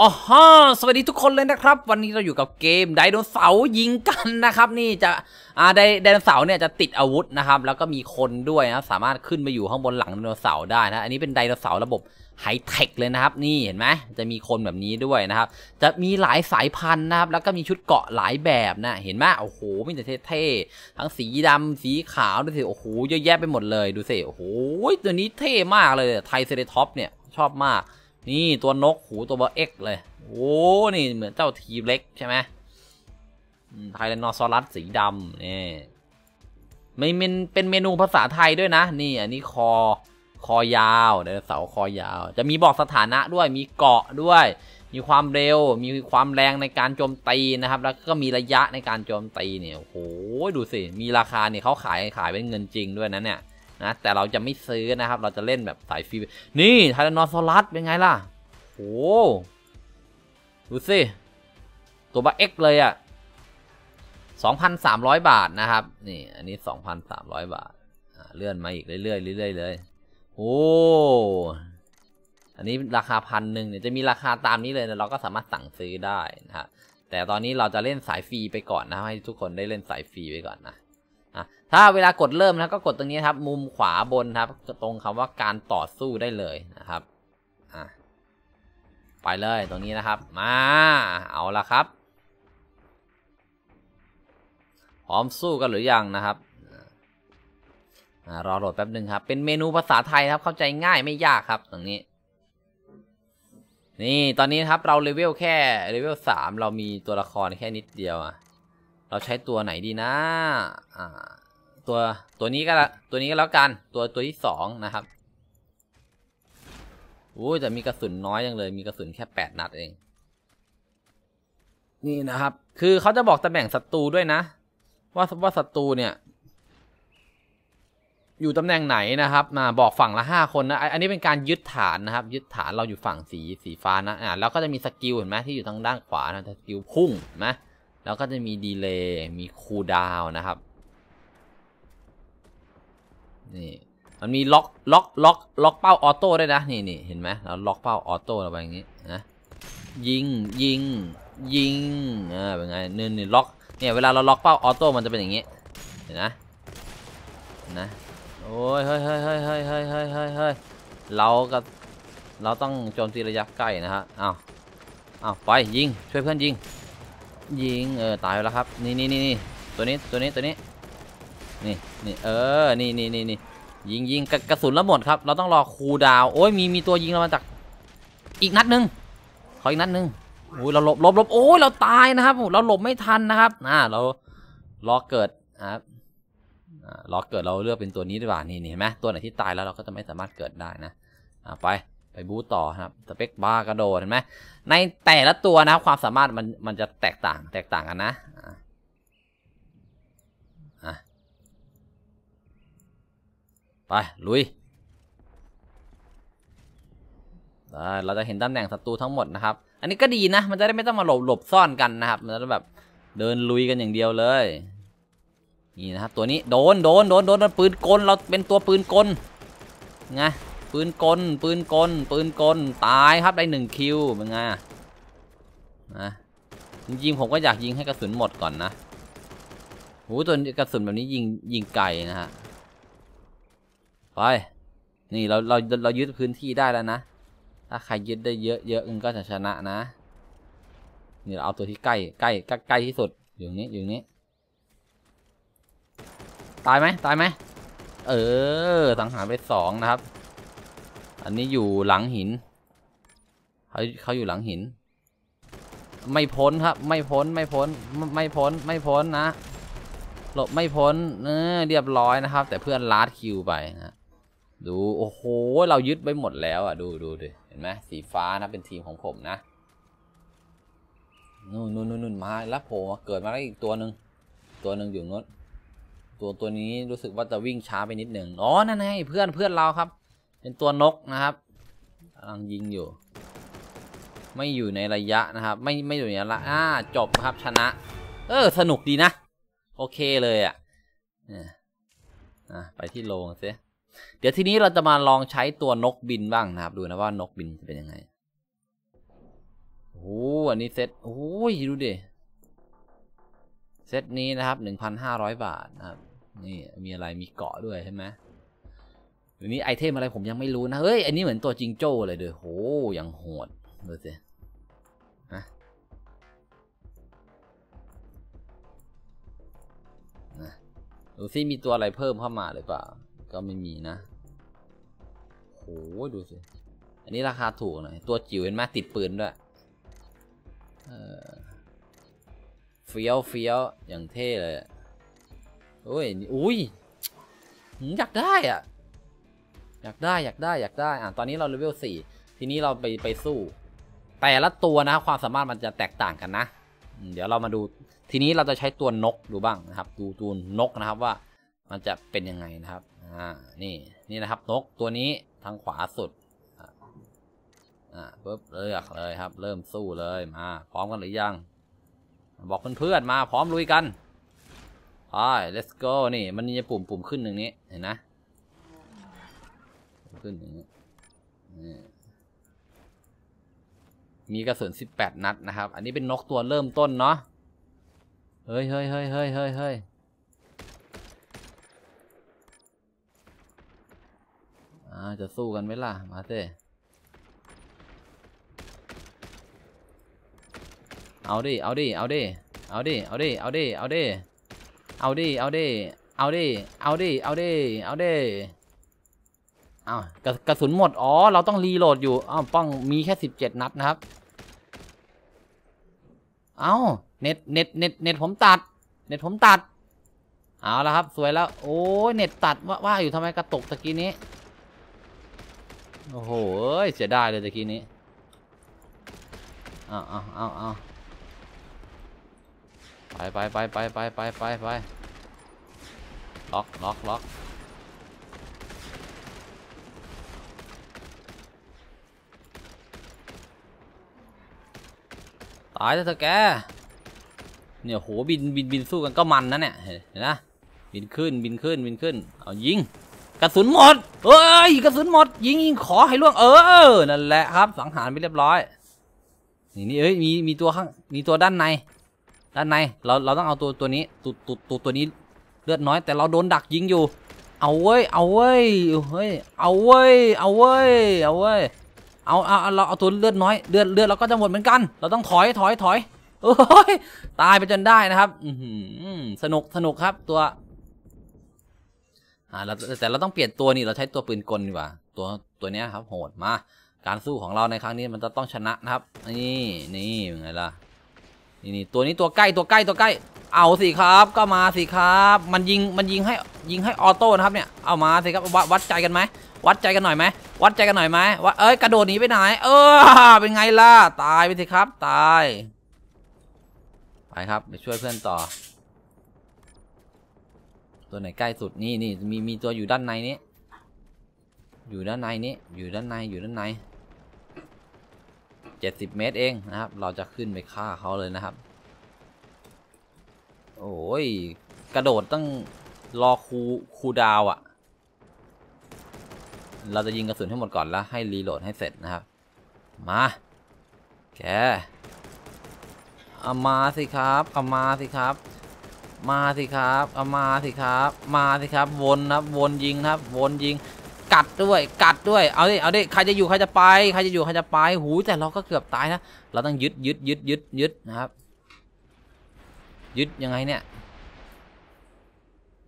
อ๋อฮะสวัสดีทุกคนเลยนะครับ วันนี้เราอยู่กับเกมไดโนเสาร์ยิงกันนะครับ นี่จะอ่าไดไดโนเสาร์เนี่ยจะติดอาวุธนะครับแล้วก็มีคนด้วยนะสามารถขึ้นไปอยู่ข้างบนหลังไดโนเสาร์ได้นะอันนี้เป็นไดโนเสาร์ระบบไฮเทคเลยนะครับ นี่เห็นไหมจะมีคนแบบนี้ด้วยนะครับจะมีหลายสายพันธุ์นะครับแล้วก็มีชุดเกาะหลายแบบนะเห็นไหมโอ้โหมีแต่เท่ๆทั้งสีดำ สีขาวดูสิโอ้โหเยอะแยะไปหมดเลยดูสิโอ้โหตัวนี้เท่มากเลยไทเซเรท็อปเนี่ยชอบมากนี่ตัวนกหูตัวเบอร์เอ็กเลย โอ้นี่เหมือนเจ้าทีเล็กใช่ไหมไทยแลนด์นอซอรัสสีดำนี่ไม่เป็นเมนูภาษาไทยด้วยนะ นี่อันนี้คอ คอยาวดเสาคอยาว จะมีบอกสถานะด้วย มีเกาะด้วย มีความเร็ว มีความแรงในการโจมตีนะครับ แล้วก็มีระยะในการโจมตีเนี่ย โอ้โหดูสิ มีราคาเนี่ยเขาขายขายเป็นเงินจริงด้วยนะเนี่ยนะแต่เราจะไม่ซื้อนะครับ เราจะเล่นแบบสายฟรีนี่ไทแรนนอซอรัสเป็นไงล่ะโอ้ดูสิ ตัวบัเอ็กเลยอะ่ะ2,300 บาทนะครับ นี่อันนี้2,300 บาทเลื่อนมาอีกเรื่อยๆเรื่อยๆเลยโอ้อันนี้ราคาพันหนึ่งเนี่ยจะมีราคาตามนี้เลยนะเราก็สามารถสั่งซื้อได้นะฮะแต่ตอนนี้เราจะเล่นสายฟรีไปก่อนนะให้ทุกคนได้เล่นสายฟรีไปก่อนนะถ้าเวลากดเริ่มนะก็กดตรงนี้ครับมุมขวาบนครับ ตรงคำว่าการต่อสู้ได้เลยนะครับไปเลยตรงนี้นะครับ มา เอาละครับ พร้อมสู้กันหรือยังนะครับรอโหลดแป๊บหนึ่งครับ เป็นเมนูภาษาไทยครับเข้าใจง่ายไม่ยากครับตรงนี้ นี่ตอนนี้ครับเราเลเวลแค่เลเวลสามเรามีตัวละครแค่นิดเดียวอ่ะ เราใช้ตัวไหนดีนะ อ่าตัวตัวนี้ก็ตัวนี้ก็แล้วกันตัวตัวที่สองนะครับอู้แต่มีกระสุนน้อยจังเลยมีกระสุนแค่แปดนัดเอง นี่นะครับ คือเขาจะบอกตำแหน่งศัตรูด้วยนะ ว่าว่าศัตรูเนี่ย อยู่ตำแหน่งไหนนะครับ มาบอกฝั่งละห้าคนนะอันนี้เป็นการยึดฐานนะครับ ยึดฐานเราอยู่ฝั่งสีสีฟ้านะอ่าแล้วก็จะมีสกิลเห็นไหมที่อยู่ทางด้านขวานะสกิลพุ่งนะแล้วก็จะมีดีเลย์มีคูลดาวนะครับนี่มันมีล็อกล็อกล็อกล็อกเป้าออโต้ด้วยนะนี่นี่เห็นไหมเราล็อกเป้าออโต้เราไปอย่างนี้นะยิงยิงยิงอ่าเป็นไงนี่นี่ล็อกเนี่ยเวลาเราล็อกเป้าออโต้มันจะเป็นอย่างนี้เห็นนะนะโอ้ยเฮ้ยเฮ้ยเฮ้ยเฮ้ยเฮ้ยเฮ้ยเฮ้ยเราก็เราต้องโจมตีระยะใกล้นะฮะอ้าวอ้าวไปยิง ช่วยเพื่อนยิง ยิงเออตายแล้วครับนี่นี่นี่ตัวนี้ตัวนี้ตัวนี้นี่นี่เออ นี่นี่นี่นี่ ยิงยิงกระสุนแล้วหมดครับ เรา ต้องรอคูดาว โอ้ย มี มี ตัวยิงเรามา จาก อีก นัดหนึ่งขออีก นัดหนึ่งโอ้ยเรา หลบหลบหลบโอ้ยเรา ตาย นะครับเรา หลบ ไม่ ทัน นะครับอ่า เรา รอ เกิด ครับรอเกิด เรา เลือก เป็น ตัว นี้ ดีกว่า นี่นี่เห็นไหมตัว ไหน ที่ ตาย แล้ว เรา ก็ จะ ไม่ สามารถ เกิด ได้นะไป ไป บูตต่อ ครับ สเปกบ้ากระโดดเห็นไหม ใน แต่ละ ตัว นะความสามารถมัน มัน จะแตกต่าง แตกต่างกันนะไปลุยเราจะเห็นตำแหน่งศัตรูทั้งหมดนะครับ อันนี้ก็ดีนะมันจะได้ไม่ต้องมาหลบหลบซ่อนกันนะครับ มันจะแบบเดินลุยกันอย่างเดียวเลย นี่นะครับตัวนี้โดนโดนโดนโดนปืนกลเราเป็นตัวปืนกลไงปืนกลปืนกลปืนกลตายครับได้หนึ่งคิวเป็นไงนะจริงๆผมก็อยากยิงให้กระสุนหมดก่อนนะโหตัวกระสุนแบบนี้ยิงยิงไกลนะฮะไปนี่เราเราเรายึดพื้นที่ได้แล้วนะถ้าใครยึดได้เยอะเยอะก็จะชนะนะ นี่เราเอาตัวที่ใกล้ใกล้ใกล้ใกล้ที่สุดอยู่นี้อยู่นี้ ตายไหมตายไหมเออสังหารไปสองนะครับ อันนี้อยู่หลังหินเขาเขาอยู่หลังหิน ไม่พ้นครับไม่พ้นไม่พ้นไม่พ้นไม่พ้นนะ หลบไม่พ้นเออเรียบร้อยนะครับ แต่เพื่อนลาดคิวไปนะดูโอ้โห เรายึดไปหมดแล้ว อ่ะดูดูดิเห็นไหมสีฟ้านะเป็นทีมของผมนะนู่นนู่นนู่นมาแล้วโผล่มาเกิดมาแล้วอีกตัวหนึ่งตัวหนึ่งอยู่นู้นตัวตัวนี้รู้สึกว่าจะวิ่งช้าไปนิดหนึ่งอ๋อนั่นไงเพื่อนเพื่อนเราครับเป็นตัวนกนะครับกำลังยิงอยู่ ไม่อยู่ในระยะนะครับ ไม่ไม่อยู่ในระยะอ่าจบครับชนะ เออสนุกดีนะโอเคเลยอ่ะอ่ะไปที่โรงเซเดี๋ยวทีนี้เราจะมาลองใช้ตัวนกบินบ้าง นะครับ ดูนะว่านกบินจะเป็นยังไงโอ้อันนี้เซ็ตโอ้ยดูดิเซ็ตนี้นะครับหนึ่งพันห้าร้อยบาทนะครับนี่ มีอะไรมีเกาะด้วยใช่ไหมหรือนี้ไอเทมอะไรผมยังไม่รู้นะเฮ้ย อันนี้เหมือนตัวจิงโจ้เลยเด้อโหอย่างโหดดูสิฮะนะดูซิมีตัวอะไรเพิ่มเข้ามาหรือเปล่าก็ไม่มีนะ โหดูสิ อันนี้ราคาถูกหน่อย ตัวจิ๋วเห็นไหมติดปืนด้วยเฟี้ยวเฟี้ยว อย่างเท่เลยโอ้ยอุ้ยอยากได้อ่ะ อยากได้ อยากได้อยากได้ อ่ะ ตอนนี้เราเลเวลสี่ ทีนี้เราไปไปสู้ แต่ละตัวนะความสามารถมันจะแตกต่างกันนะ เดี๋ยวเรามาดู ทีนี้เราจะใช้ตัวนกดูบ้างนะครับ ดูตัวนกนะครับว่ามันจะเป็นยังไงนะครับานี่นี่นะครับ นกตัวนี้ทางขวาสุดอ่าปุ๊บเลือกเลยครับ เริ่มสู้เลยมา พร้อมกันหรือยัง บอกเพื่อนๆมาพร้อมลุยกันไป let's go นี่ มันจะปุ่มปุ่มขึ้นหนึ่งนี้เห็นนะ ขึ้นหนึ่งนี้มีกระสุนสิบแปดนัดนะครับ อันนี้เป็นนกตัวเริ่มต้นเนาะเฮ้ยเฮ้ยเฮ้ยเฮ้ยเฮ้ยจะสู้กันไหมล่ะ มาเะเอาดิ เอาดิ เอาดิ เอาดิ เอาดิ เอาดิ เอาดิ เอาดิ เอาดิ เอาดิ เอาดิ เอาดิ เอาดิเอากระสุนหมด อ๋อ เราต้องรีโหลดอยู่อ้าวป้องมีแค่สิบเจ็ดนัดนะครับ เอาเน็ตเน็ตเน็ตเน็ตผมตัด เน็ตผมตัด เอาละครับ สวยแล้ว โอ้ยเน็ตตัดว่าว่าอยู่ทำไมกระตกตะกี้นี้โอ้โหเสียดายเลยตะกี้นี้เอาเอาเอาเอาไปไปไปไปไปไปไปไปล็อกล็อกล็อกตายแล้วเธอแก เนี่ย โห บิน บินบินสู้กันก็มันนะเนี่ย เห็นนะบินขึ้น บินขึ้น บินขึ้น เอา ยิง กระสุน หมดเอ้ยกระสุนหมดยิงยิงขอให้ล่วงเออ นั่นแหละครับสังหารไปเรียบร้อย นี่นี่เอ้ยมีมีตัวข้างมีตัวด้านใน ด้านในเราเราต้องเอาตัวตัวนี้ตุตุตุตัวนี้เลือดน้อย แต่เราโดนดักยิงอยู่ เอาเว้ยเอาเว้ยเฮ้ยเอาเว้ยเอาเว้ยเอาเว้ย เอาเอาเราเอาตัวเลือดน้อยเลือดเลือดเราก็จะหมดเหมือนกัน เราต้องถอยถอยถอยโอ้ยตายไปจนได้นะครับสนุกสนุกครับตัวอ่าแต่เราต้องเปลี่ยนตัวนี่เราใช้ตัวปืนกลดีกว่าตัวตัวเนี้ยครับ โหดมาการสู้ของเราในครั้งนี้มันจะต้องชนะนะครับนี่ นี่ยังไงล่ะนี่นี่ตัวนี้ตัวใกล้ตัวใกล้ตัวใกล้ เอาสิครับ ก็มาสิครับ มันยิงมันยิงให้ ยิงให้ออโต้นะครับเนี่ยเอามาสิครับวัดใจกันไหมวัดใจกันหน่อยไหมวัดใจกันหน่อยไหมว่าเอ้ยกระโดดหนีไปไหนเออเป็นไงล่ะตายไปสิครับ ตาย ไปครับไปช่วยเพื่อนต่อตัวไหนใกล้สุดนี่นี่มีมีตัวอยู่ด้านใน นี้อยู่ด้านใน นี้ อยู่ด้านในอยู่ด้านในเจ็ดสิบเมตรเองนะครับ เราจะขึ้นไปฆ่าเขาเลยนะครับ โอ้ย กระโดดต้องรอคูคูดาวอะ่ะ เราจะยิงกระสุนให้หมดก่อนแล้ว ให้รีโหลดให้เสร็จ นะครับ มาแกเอามาสิครับเอามาสิครับมาสิครับ เอามาสิครับ มาสิครับ วนครับ วนยิงครับ วนยิง กัดด้วย กัดด้วย เอาดิ เอาดิ ใครจะอยู่ใครจะไป ใครจะอยู่ใครจะไป หูแต่เราก็เกือบตายนะ เราต้องยึดยึดยึดยึดยึดนะครับ ยึดยังไงเนี่ย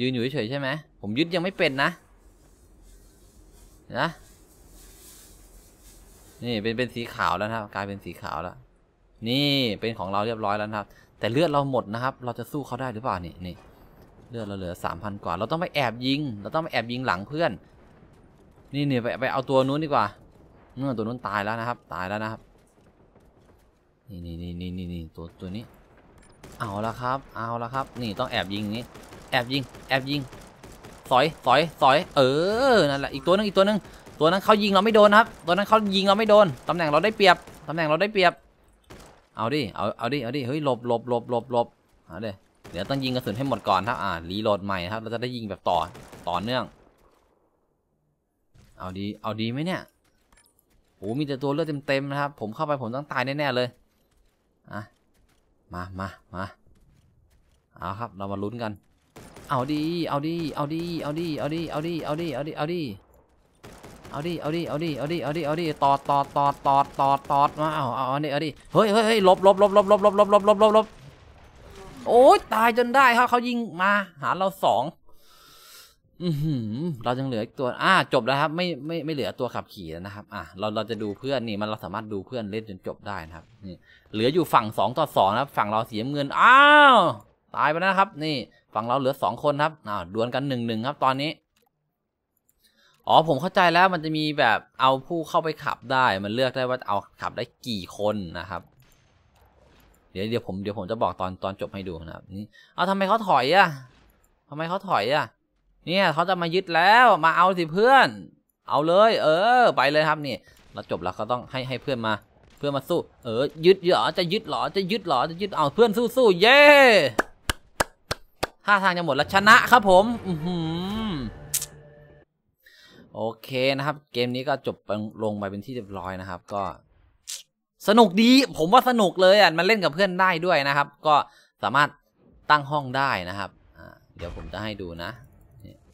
ยืนอยู่เฉยใช่ไหม ผมยึดยังไม่เป็นนะ นะ นี่เป็นเป็นสีขาวแล้วนะครับ กลายเป็นสีขาวแล้วนี่เป็นของเราเรียบร้อยแล้วนะครับ แต่เลือดเราหมดนะครับเราจะสู้เขาได้หรือเปล่านี่นี่เลือดเราเหลือสามพันกว่า เราต้องไปแอบยิงเราต้องไปแอบยิงหลังเพื่อน นี่นี่ไปไปเอาตัวนู้นดีกว่าเมื่อตัวนู้นตายแล้วนะครับ ตายแล้วนะครับนี่นี่นี่นี่นี่ตัวตัวนี้ เอาละครับเอาละครับ นี่ต้องแอบยิงนี้ แอบยิง แอบยิงสอยสอยสอยเออนั่นแหละอีกตัวนึงอีกตัวนึงตัวนั้นเขายิงเราไม่โดนครับ ตัวนั้นเขายิงเราไม่โดนตำแหน่งเราได้เปรียบตำแหน่งเราได้เปรียบเอาดิ เอา เอาดิ เอาดิ เฮ้ย หลบ หลบ หลบ หลบ หลบเอาเด้เดี๋ยวต้องยิงกระสุนให้หมดก่อนครับ อ่ารีโหลดใหม่ครับ เราจะได้ยิงแบบต่อ ต่อเนื่อง เอาดีเอาดีไหมเนี่ยโอ้มีแต่ตัวเลือดเต็มๆ นะครับ ผมเข้าไปผมต้องตายแน่ๆเลย อ่ะ มา มา มา เอาครับ เรามาลุ้นกัน เอาดีเอาดีเอาดีเอาดีเอาดีเอาดีเอาดีเอาดีเอาดีเอาดิ เอาดิ เอาดิ เอาดิ เอาดิ เอาดิตอดตอดตอดตอดตอดตอดมา เอาเอาเอาดิ เอาดิ เฮ้ย เฮ้ยเฮ้ยลบลบลบลบลบลบลบลบลบลบลบโอ้ย ตายจนได้ครับ เขายิงมา หาเราสอง อืมเรายังเหลืออีกตัวอ่า จบแล้วครับ ไม่ ไม่ ไม่เหลือตัวขับขี่แล้วนะครับ อ่าเรา เราจะดูเพื่อน นี่ มันเราสามารถดูเพื่อนเล่นจนจบได้นะครับ นี่ เหลืออยู่ฝั่งสองต่อสองครับ ฝั่งเราเสียเงิน อ้าว ตายไปแล้วครับ นี่ ฝั่งเราเหลือสองคนครับ อ่าดวลกันหนึ่งหนึ่งครับ ตอนนี้อ๋อ ผมเข้าใจแล้วมันจะมีแบบเอาผู้เข้าไปขับได้ มันเลือกได้ว่าเอาขับได้กี่คนนะครับ เดี๋ยวเดี๋ยวผมเดี๋ยวผมจะบอกตอนตอนจบให้ดูนะครับเอาทำไมเขาถอยอะ่ะทำไมเขาถอยอะ่ะ เนี่ย เขาจะมายึดแล้วมาเอาสิเพื่อน เอาเลยเออไปเลยครับนี่เราจบแล้วเขาต้องให้ให้เพื่อนมา เพื่อนมาสู้เออยึดเหรอ จะยึดเหรอจะยึดเหรอจะยึดเอาเพื่อนสู้สู้เย่ท่าทางจะหมดแล้วชนะครับ ผมอือหือโอเค นะครับ เกมนี้ก็จบลงไปเป็นที่เรียบร้อยนะครับ ก็ สนุกดีผมว่าสนุกเลยอ่ะมันเล่นกับเพื่อนได้ด้วยนะครับ ก็สามารถตั้งห้องได้นะครับเดี๋ยวผมจะให้ดูนะ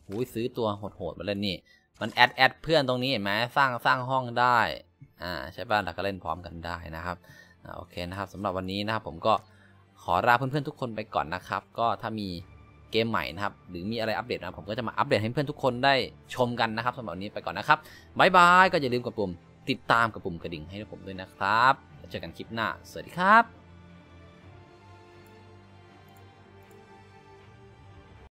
หูซื้อตัวโหดๆมาเล่นนี่มันแอดแอดเพื่อนตรงนี้เห็นไหมสร้างสร้างห้องได้อ่าใช่ป่ะแล้วก็เล่นพร้อมกันได้นะครับโอเคนะครับสำหรับวันนี้นะครับ ผมก็ขอลาเพื่อนๆ ทุกคนไปก่อนนะครับ ก็ถ้ามีเกมใหม่นะครับ หรือมีอะไรอัปเดตนะผมก็จะมาอัปเดตให้เพื่อนทุกคนได้ชมกันนะครับสำหรับวันนี้ไปก่อนนะครับบายบายก็อย่าลืมกดปุ่มติดตามกับปุ่มกระดิ่งให้ผมด้วยนะครับเจอกันคลิปหน้า สวัสดีครับ